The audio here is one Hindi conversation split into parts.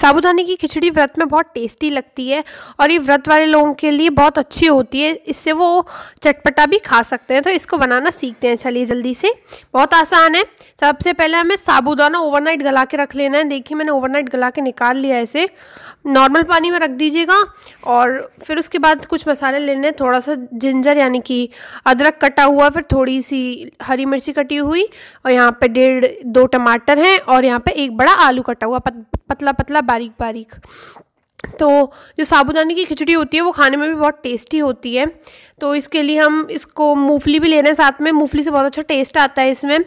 साबुदाने की खिचड़ी व्रत में बहुत टेस्टी लगती है और ये व्रत वाले लोगों के लिए बहुत अच्छी होती है इससे वो चटपटा भी खा सकते हैं तो इसको बनाना सीखते हैं चलिए जल्दी से बहुत आसान है सबसे पहले हमें साबुदाना ओवरनाइट गला के रख लेना है देखिए मैंने ओवरनाइट गला के निकाल लिया है इसे नॉर्मल पानी में रख दीजिएगा और फिर उसके बाद कुछ मसाले लेने हैं थोड़ा सा जिंजर यानी कि अदरक कटा हुआ फिर थोड़ी सी हरी मिर्ची कटी हुई और यहाँ पे डेढ़ दो टमाटर हैं और यहाँ पे एक बड़ा आलू कटा हुआ पत, पतला पतला बारीक बारीक तो जो साबुदाने की खिचड़ी होती है वो खाने में भी बहुत टेस्टी होती है तो इसके लिए हम इसको मूंगफली भी ले रहे हैं साथ में मूंगफली से बहुत अच्छा टेस्ट आता है इसमें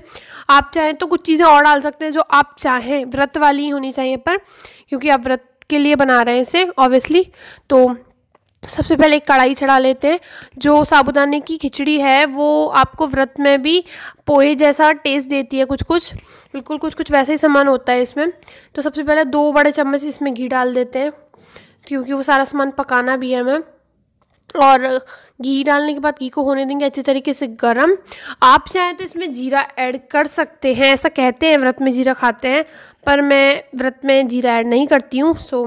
आप चाहें तो कुछ चीज़ें और डाल सकते हैं जो आप चाहें व्रत वाली होनी चाहिए पर क्योंकि आप व्रत के लिए बना रहे हैं इसे ऑब्वियसली तो सबसे पहले एक कढ़ाई चढ़ा लेते हैं जो साबुदाने की खिचड़ी है वो आपको व्रत में भी पोहे जैसा टेस्ट देती है कुछ कुछ बिल्कुल कुछ कुछ वैसा ही सामान होता है इसमें तो सबसे पहले दो बड़े चम्मच इसमें घी डाल देते हैं क्योंकि वो सारा सामान पकाना भी है हमें और घी डालने के बाद घी को होने देंगे अच्छे तरीके से गर्म आप चाहें तो इसमें जीरा ऐड कर सकते हैं ऐसा कहते हैं व्रत में जीरा खाते हैं पर मैं व्रत में जीरा ऐड नहीं करती हूँ सो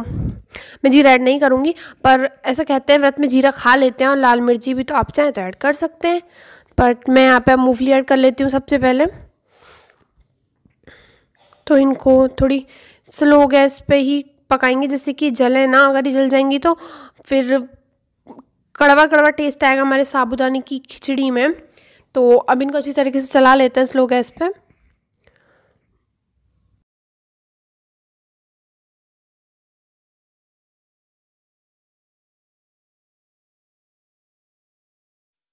मैं जीरा ऐड नहीं करूँगी पर ऐसा कहते हैं व्रत में जीरा खा लेते हैं और लाल मिर्ची भी तो आप चाहें तो ऐड कर सकते हैं बट मैं यहाँ पे मूंगफली ऐड कर लेती हूँ सबसे पहले तो इनको थोड़ी स्लो गैस पे ही पकाएंगे जैसे कि जले ना अगर ये जल जाएंगी तो फिर कड़वा कड़वा टेस्ट आएगा हमारे साबुदाने की खिचड़ी में तो अब इनको अच्छी तरीके से चला लेते हैं स्लो गैस पर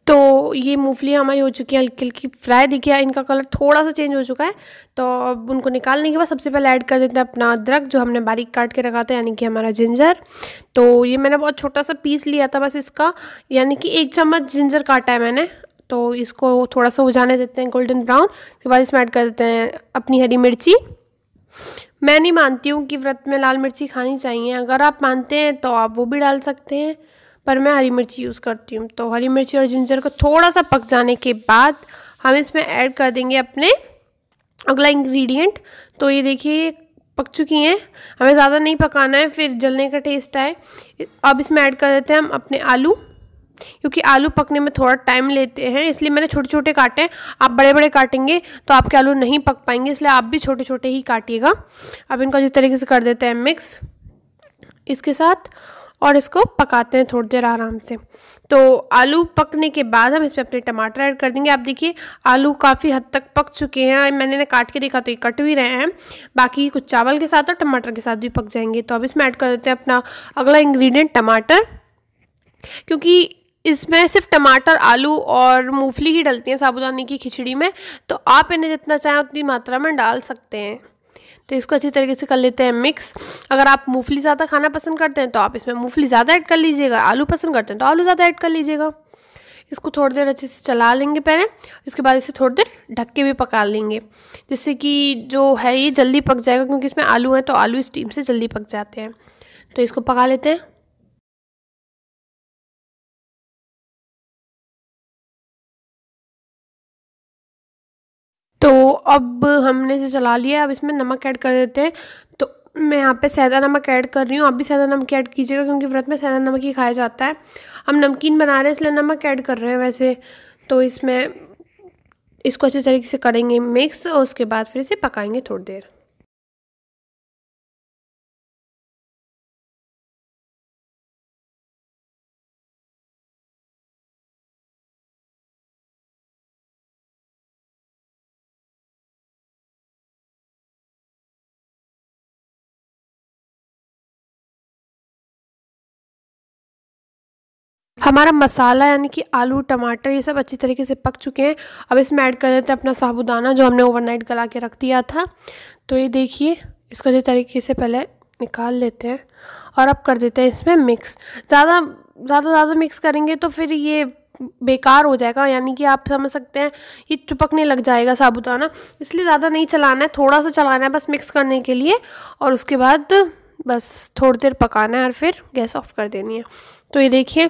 तो ये मूंगफलियाँ हमारी हो चुकी हैं हल्की हल्की फ्राई है इनका कलर थोड़ा सा चेंज हो चुका है तो अब उनको निकालने के बाद सबसे पहले ऐड कर देते हैं अपना अदरक जो हमने बारीक काट के रखा था यानी कि हमारा जिंजर तो ये मैंने बहुत छोटा सा पीस लिया था बस इसका यानी कि एक चम्मच जिंजर काटा है मैंने तो इसको थोड़ा सा उजाने देते हैं गोल्डन ब्राउन उसके बाद इसमें ऐड कर देते हैं अपनी हरी मिर्ची मैं नहीं मानती हूँ कि व्रत में लाल मिर्ची खानी चाहिए अगर आप मानते हैं तो आप वो भी डाल सकते हैं पर मैं हरी मिर्ची यूज़ करती हूँ तो हरी मिर्ची और जिंजर को थोड़ा सा पक जाने के बाद हम इसमें ऐड कर देंगे अपने अगला इंग्रेडिएंट तो ये देखिए पक चुकी हैं हमें ज़्यादा नहीं पकाना है फिर जलने का टेस्ट आए अब इसमें ऐड कर देते हैं हम अपने आलू क्योंकि आलू पकने में थोड़ा टाइम लेते हैं इसलिए मैंने छोटे छोटे काटे हैं आप बड़े बड़े काटेंगे तो आपके आलू नहीं पक पाएंगे इसलिए आप भी छोटे छोटे ही काटिएगा अब इनको जिस तरीके से कर देते हैं मिक्स इसके साथ और इसको पकाते हैं थोड़ी देर आराम से तो आलू पकने के बाद हम इसमें अपने टमाटर ऐड कर देंगे आप देखिए आलू काफ़ी हद तक पक चुके हैं मैंने ने काट के देखा तो ये कट भी रहे हैं बाकी कुछ चावल के साथ और टमाटर के साथ भी पक जाएंगे तो अब इसमें ऐड कर देते हैं अपना अगला इंग्रीडियंट टमाटर क्योंकि इसमें सिर्फ टमाटर आलू और मूंगफली ही डलती हैं साबुदानी की खिचड़ी में तो आप इन्हें जितना चाहें उतनी मात्रा में डाल सकते हैं तो इसको अच्छी तरीके से कर लेते हैं मिक्स अगर आप मूंगफली ज़्यादा खाना पसंद करते हैं तो आप इसमें मूंगफली ज़्यादा ऐड कर लीजिएगा आलू पसंद करते हैं तो आलू ज़्यादा ऐड कर लीजिएगा इसको थोड़ी देर अच्छे से चला लेंगे पहले इसके बाद इसे थोड़ी देर ढक के भी पका लेंगे जिससे कि जो है ये जल्दी पक जाएगा क्योंकि इसमें आलू है तो आलू स्टीम से जल्दी पक जाते हैं तो इसको पका लेते हैं तो अब हमने इसे चला लिया अब इसमें नमक ऐड कर देते हैं तो मैं यहाँ पे सैदा नमक ऐड कर रही हूँ आप भी सैदा नमक ऐड कीजिएगा क्योंकि व्रत में सैदा नमक ही खाया जाता है हम नमकीन बना रहे हैं इसलिए नमक ऐड कर रहे हैं वैसे तो इसमें इसको अच्छे तरीके से करेंगे मिक्स और उसके बाद फिर इसे पकाएंगे थोड़ी देर हमारा मसाला यानी कि आलू टमाटर ये सब अच्छी तरीके से पक चुके हैं अब इसमें ऐड कर देते हैं अपना साबुदाना जो हमने ओवरनाइट गला के रख दिया था तो ये देखिए इसको अच्छे तरीके से पहले निकाल लेते हैं और अब कर देते हैं इसमें मिक्स ज़्यादा ज़्यादा ज़्यादा मिक्स करेंगे तो फिर ये बेकार हो जाएगा यानी कि आप समझ सकते हैं ये चुपकने लग जाएगा साबुदाना इसलिए ज़्यादा नहीं चलाना है थोड़ा सा चलाना है बस मिक्स करने के लिए और उसके बाद बस थोड़ी देर पकाना है और फिर गैस ऑफ कर देनी है तो ये देखिए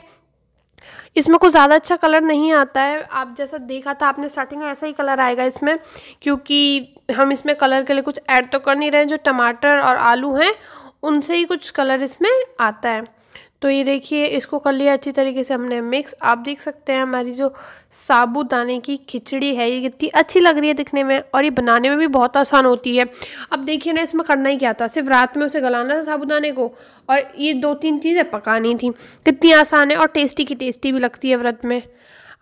इसमें कुछ ज़्यादा अच्छा कलर नहीं आता है आप जैसा देखा था आपने स्टार्टिंग में ऐसा ही कलर आएगा इसमें क्योंकि हम इसमें कलर के लिए कुछ ऐड तो कर नहीं रहे जो टमाटर और आलू हैं उनसे ही कुछ कलर इसमें आता है तो ये देखिए इसको कर लिया अच्छी तरीके से हमने मिक्स आप देख सकते हैं हमारी जो साबुदाने की खिचड़ी है ये कितनी अच्छी लग रही है दिखने में और ये बनाने में भी बहुत आसान होती है अब देखिए ना इसमें करना ही क्या था सिर्फ रात में उसे गलाना था साबुदाने को और ये दो तीन चीज़ें पकानी थी कितनी आसान है और टेस्टी की टेस्टी भी लगती है व्रत में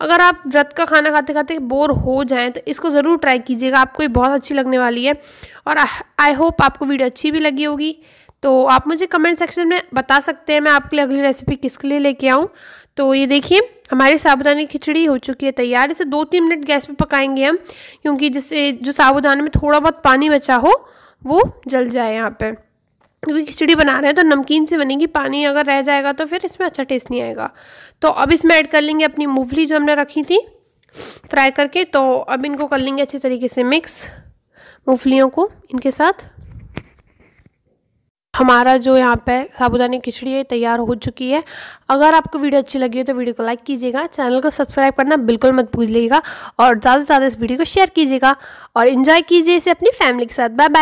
अगर आप व्रत का खाना खाते खाते बोर हो जाएं तो इसको ज़रूर ट्राई कीजिएगा आपको ये बहुत अच्छी लगने वाली है और आई होप आपको वीडियो अच्छी भी लगी होगी तो आप मुझे कमेंट सेक्शन में बता सकते हैं मैं आपके लिए अगली रेसिपी किसके लिए लेके आऊँ तो ये देखिए हमारी साबुदानी खिचड़ी हो चुकी है तैयार इसे दो तीन मिनट गैस पे पकाएंगे हम क्योंकि जिससे जो साबुदाने में थोड़ा बहुत पानी बचा हो वो जल जाए यहाँ पर क्योंकि खिचड़ी बना रहे हैं तो नमकीन से बनेगी पानी अगर रह जाएगा तो फिर इसमें अच्छा टेस्ट नहीं आएगा तो अब इसमें ऐड कर लेंगे अपनी मूंगफली जो हमने रखी थी फ्राई करके तो अब इनको कर लेंगे अच्छे तरीके से मिक्स मूंगफलियों को इनके साथ हमारा जो यहाँ पे साबुदानी खिचड़ी है तैयार हो चुकी है अगर आपको वीडियो अच्छी लगी हो तो वीडियो को लाइक कीजिएगा चैनल को सब्सक्राइब करना बिल्कुल मत भूलिएगा और ज़्यादा से ज़्यादा इस वीडियो को शेयर कीजिएगा और इन्जॉय कीजिए इसे अपनी फैमिली के साथ बाय बाय